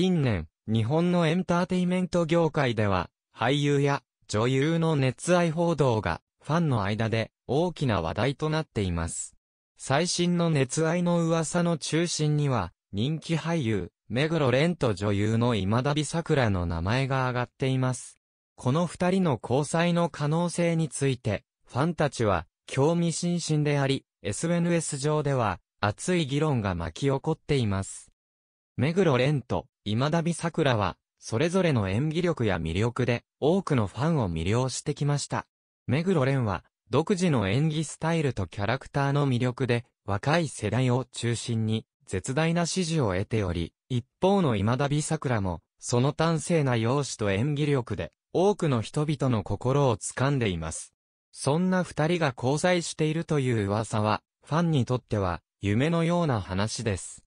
近年、日本のエンターテイメント業界では、俳優や女優の熱愛報道が、ファンの間で大きな話題となっています。最新の熱愛の噂の中心には、人気俳優、目黒蓮と女優の今田美桜の名前が挙がっています。この二人の交際の可能性について、ファンたちは、興味津々であり、SNS 上では、熱い議論が巻き起こっています。目黒蓮と今田美桜は、それぞれの演技力や魅力で、多くのファンを魅了してきました。目黒蓮は、独自の演技スタイルとキャラクターの魅力で、若い世代を中心に、絶大な支持を得ており、一方の今田美桜も、その端正な容姿と演技力で、多くの人々の心を掴んでいます。そんな二人が交際しているという噂は、ファンにとっては、夢のような話です。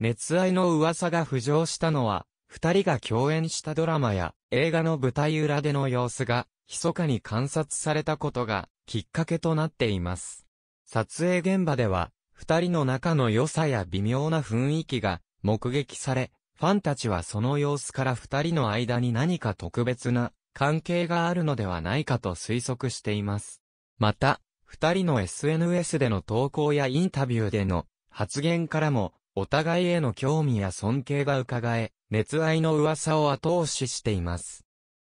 熱愛の噂が浮上したのは、二人が共演したドラマや映画の舞台裏での様子が、密かに観察されたことが、きっかけとなっています。撮影現場では、二人の仲の良さや微妙な雰囲気が目撃され、ファンたちはその様子から二人の間に何か特別な関係があるのではないかと推測しています。また、二人の SNS での投稿やインタビューでの発言からもお互いへの興味や尊敬が伺え、熱愛の噂を後押ししています。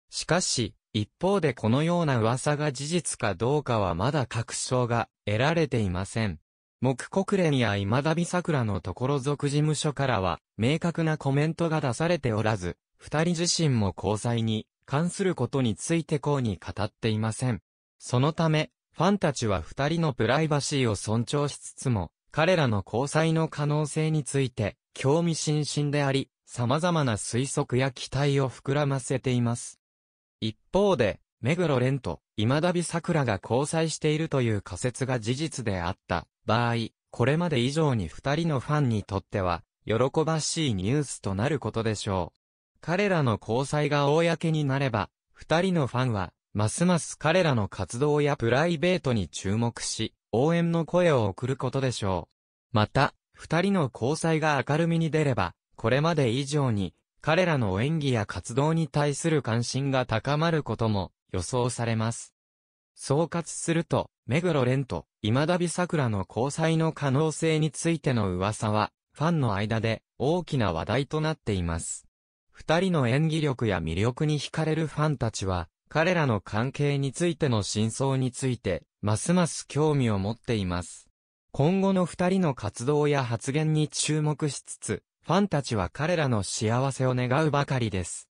しかし、一方でこのような噂が事実かどうかはまだ確証が得られていません。木国連や今田美桜のところ属事務所からは、明確なコメントが出されておらず、二人自身も交際に関することについてこうに語っていません。そのため、ファンたちは二人のプライバシーを尊重しつつも、彼らの交際の可能性について、興味津々であり、様々な推測や期待を膨らませています。一方で、目黒蓮と今田美桜が交際しているという仮説が事実であった場合、これまで以上に二人のファンにとっては、喜ばしいニュースとなることでしょう。彼らの交際が公になれば、二人のファンは、ますます彼らの活動やプライベートに注目し、応援の声を送ることでしょう。また、二人の交際が明るみに出れば、これまで以上に、彼らの演技や活動に対する関心が高まることも予想されます。総括すると、目黒蓮と今田美桜の交際の可能性についての噂は、ファンの間で大きな話題となっています。二人の演技力や魅力に惹かれるファンたちは、彼らの関係についての真相について、ますます興味を持っています。今後の二人の活動や発言に注目しつつ、ファンたちは彼らの幸せを願うばかりです。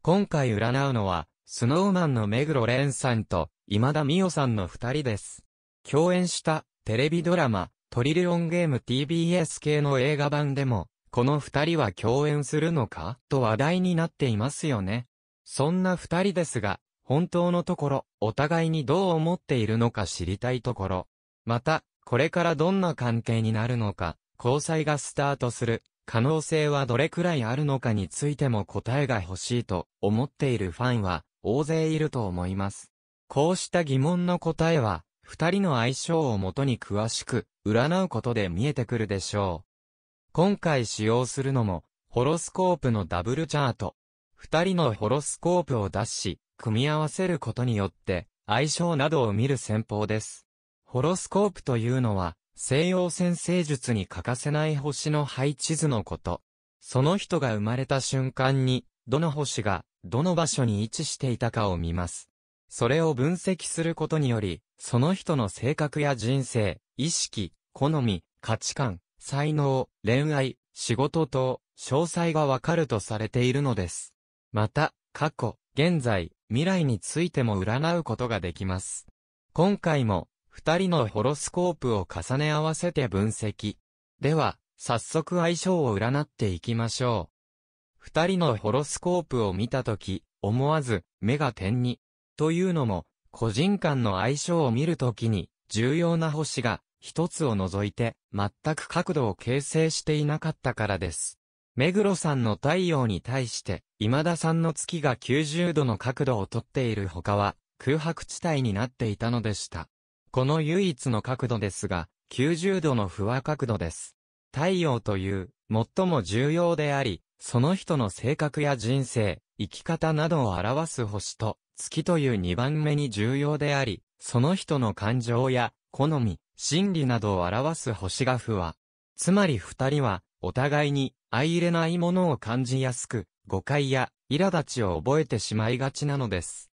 今回占うのは、スノーマンの目黒蓮さんと、今田美桜さんの二人です。共演した、テレビドラマ、トリリオンゲーム TBS 系の映画版でも、この二人は共演するのかと話題になっていますよね。そんな二人ですが、本当のところ、お互いにどう思っているのか知りたいところ。また、これからどんな関係になるのか、交際がスタートする、可能性はどれくらいあるのかについても答えが欲しいと思っているファンは大勢いると思います。こうした疑問の答えは、二人の相性をもとに詳しく、占うことで見えてくるでしょう。今回使用するのも、ホロスコープのダブルチャート。二人のホロスコープを出し、組み合わせることによって、相性などを見る戦法です。ホロスコープというのは、西洋占星術に欠かせない星の配置図のこと。その人が生まれた瞬間に、どの星が、どの場所に位置していたかを見ます。それを分析することにより、その人の性格や人生、意識、好み、価値観、才能、恋愛、仕事等、詳細がわかるとされているのです。また、過去、現在、未来についても占うことができます。今回も二人のホロスコープを重ね合わせて分析。では、早速相性を占っていきましょう。二人のホロスコープを見たとき、思わず、目が点に。というのも、個人間の相性を見るときに、重要な星が、一つを除いて、全く角度を形成していなかったからです。目黒さんの太陽に対して、今田さんの月が90度の角度をとっている他は、空白地帯になっていたのでした。この唯一の角度ですが、90度の不和角度です。太陽という、最も重要であり、その人の性格や人生、生き方などを表す星と、月という2番目に重要であり、その人の感情や、好み、心理などを表す星が不和。つまり二人は、お互いに、相入れないものを感じやすく、誤解や、苛立ちを覚えてしまいがちなのです。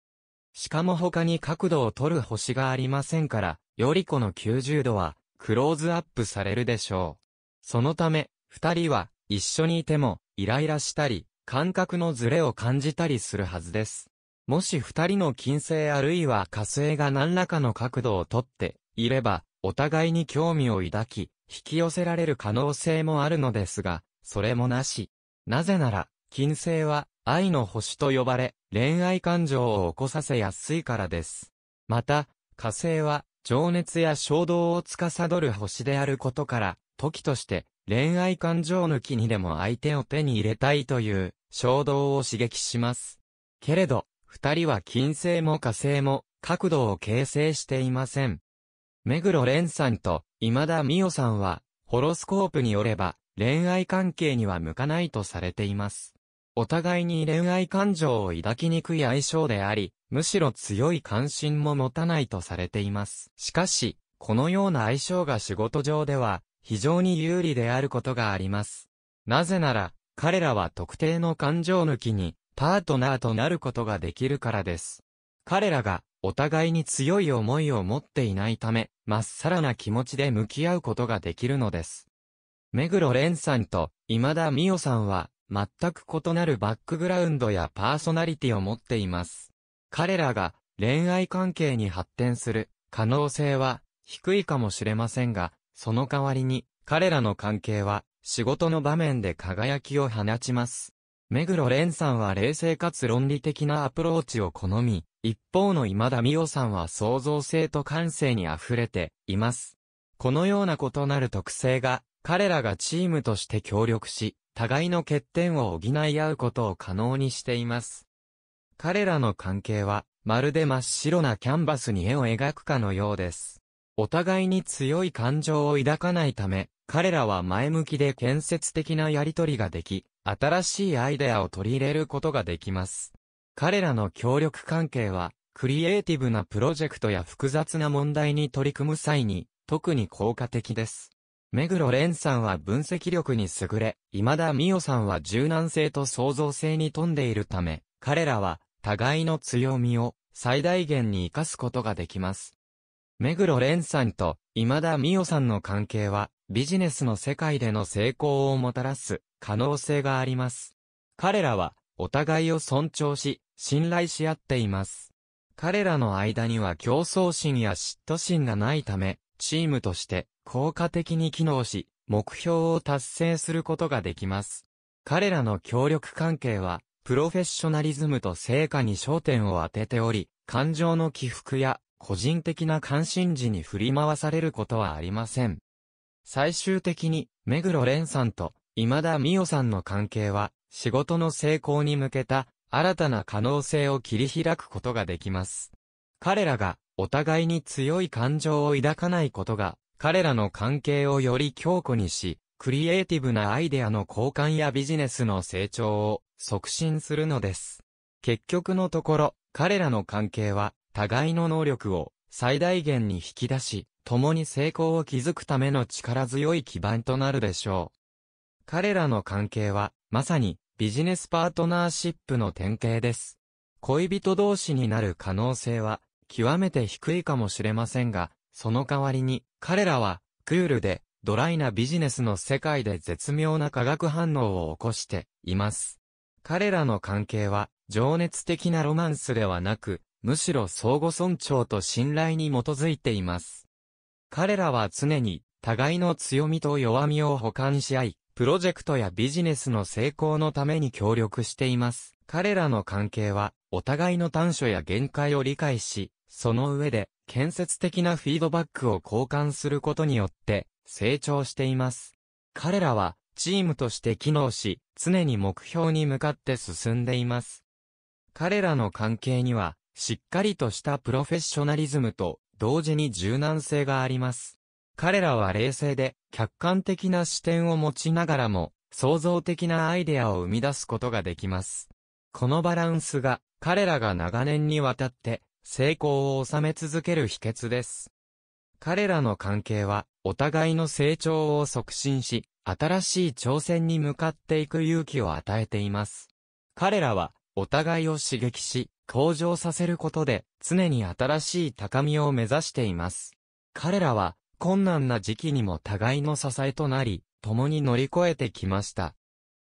しかも他に角度を取る星がありませんから、よりこの90度は、クローズアップされるでしょう。そのため、二人は、一緒にいても、イライラしたり、感覚のズレを感じたりするはずです。もし二人の金星あるいは火星が何らかの角度を取っていれば、お互いに興味を抱き、引き寄せられる可能性もあるのですが、それもなし。なぜなら、金星は愛の星と呼ばれ、恋愛感情を起こさせやすいからです。また、火星は情熱や衝動を司る星であることから、時として恋愛感情抜きにでも相手を手に入れたいという衝動を刺激します。けれど、二人は金星も火星も角度を形成していません。目黒蓮さんと今田美代さんは、ホロスコープによれば、恋愛関係には向かないとされています。お互いに恋愛感情を抱きにくい相性であり、むしろ強い関心も持たないとされています。しかし、このような相性が仕事上では、非常に有利であることがあります。なぜなら、彼らは特定の感情抜きに、パートナーとなることができるからです。彼らが、お互いに強い思いを持っていないため、まっさらな気持ちで向き合うことができるのです。目黒蓮さんと今田美桜さんは、全く異なるバックグラウンドやパーソナリティを持っています。彼らが恋愛関係に発展する可能性は低いかもしれませんが、その代わりに彼らの関係は仕事の場面で輝きを放ちます。目黒蓮さんは冷静かつ論理的なアプローチを好み、一方の今田美桜さんは創造性と感性に溢れています。このような異なる特性が彼らがチームとして協力し、互いの欠点を補い合うことを可能にしています。彼らの関係は、まるで真っ白なキャンバスに絵を描くかのようです。お互いに強い感情を抱かないため、彼らは前向きで建設的なやりとりができ、新しいアイデアを取り入れることができます。彼らの協力関係は、クリエイティブなプロジェクトや複雑な問題に取り組む際に、特に効果的です。目黒蓮さんは分析力に優れ、今田美代さんは柔軟性と創造性に富んでいるため、彼らは互いの強みを最大限に活かすことができます。目黒蓮さんと今田美代さんの関係はビジネスの世界での成功をもたらす可能性があります。彼らはお互いを尊重し、信頼し合っています。彼らの間には競争心や嫉妬心がないため、チームとして効果的に機能し、目標を達成することができます。彼らの協力関係は、プロフェッショナリズムと成果に焦点を当てており、感情の起伏や個人的な関心事に振り回されることはありません。最終的に、目黒蓮さんと今田美代さんの関係は、仕事の成功に向けた新たな可能性を切り開くことができます。彼らがお互いに強い感情を抱かないことが、彼らの関係をより強固にし、クリエイティブなアイデアの交換やビジネスの成長を促進するのです。結局のところ、彼らの関係は、互いの能力を最大限に引き出し、共に成功を築くための力強い基盤となるでしょう。彼らの関係は、まさに、ビジネスパートナーシップの典型です。恋人同士になる可能性は、極めて低いかもしれませんが、その代わりに、彼らは、クールで、ドライなビジネスの世界で絶妙な化学反応を起こしています。彼らの関係は、情熱的なロマンスではなく、むしろ相互尊重と信頼に基づいています。彼らは常に、互いの強みと弱みを補完し合い、プロジェクトやビジネスの成功のために協力しています。彼らの関係は、お互いの短所や限界を理解し、その上で、建設的なフィードバックを交換することによって、成長しています。彼らは、チームとして機能し、常に目標に向かって進んでいます。彼らの関係には、しっかりとしたプロフェッショナリズムと、同時に柔軟性があります。彼らは冷静で、客観的な視点を持ちながらも、創造的なアイデアを生み出すことができます。このバランスが、彼らが長年にわたって、成功を収め続ける秘訣です。彼らの関係は、お互いの成長を促進し、新しい挑戦に向かっていく勇気を与えています。彼らは、お互いを刺激し、向上させることで、常に新しい高みを目指しています。彼らは、困難な時期にも互いの支えとなり、共に乗り越えてきました。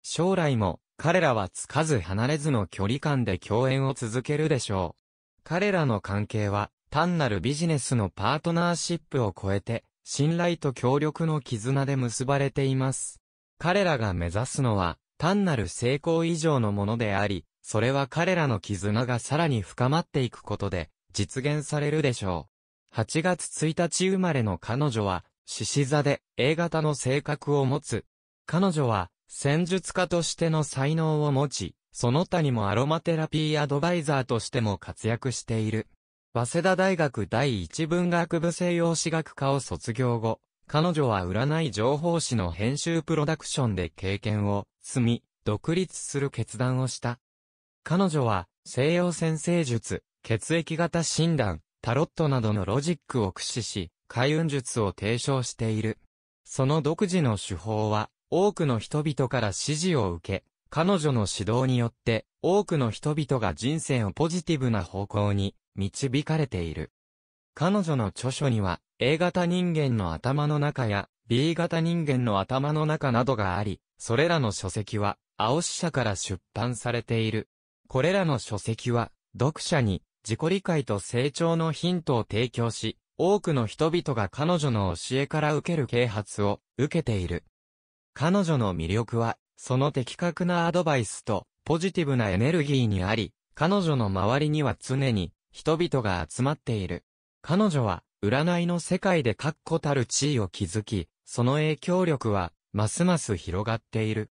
将来も、彼らはつかず離れずの距離感で共演を続けるでしょう。彼らの関係は単なるビジネスのパートナーシップを超えて、信頼と協力の絆で結ばれています。彼らが目指すのは、単なる成功以上のものであり、それは彼らの絆がさらに深まっていくことで、実現されるでしょう。8月1日生まれの彼女は、獅子座で A 型の性格を持つ。彼女は、戦術家としての才能を持ち、その他にもアロマテラピーアドバイザーとしても活躍している。早稲田大学第一文学部西洋史学科を卒業後、彼女は占い情報誌の編集プロダクションで経験を積み、独立する決断をした。彼女は西洋先生術、血液型診断、タロットなどのロジックを駆使し、開運術を提唱している。その独自の手法は、多くの人々から支持を受け、彼女の指導によって、多くの人々が人生をポジティブな方向に導かれている。彼女の著書には、A 型人間の頭の中や B 型人間の頭の中などがあり、それらの書籍は、青紙社から出版されている。これらの書籍は、読者に自己理解と成長のヒントを提供し、多くの人々が彼女の教えから受ける啓発を受けている。彼女の魅力はその的確なアドバイスとポジティブなエネルギーにあり、彼女の周りには常に人々が集まっている。彼女は占いの世界で確固たる地位を築き、その影響力はますます広がっている。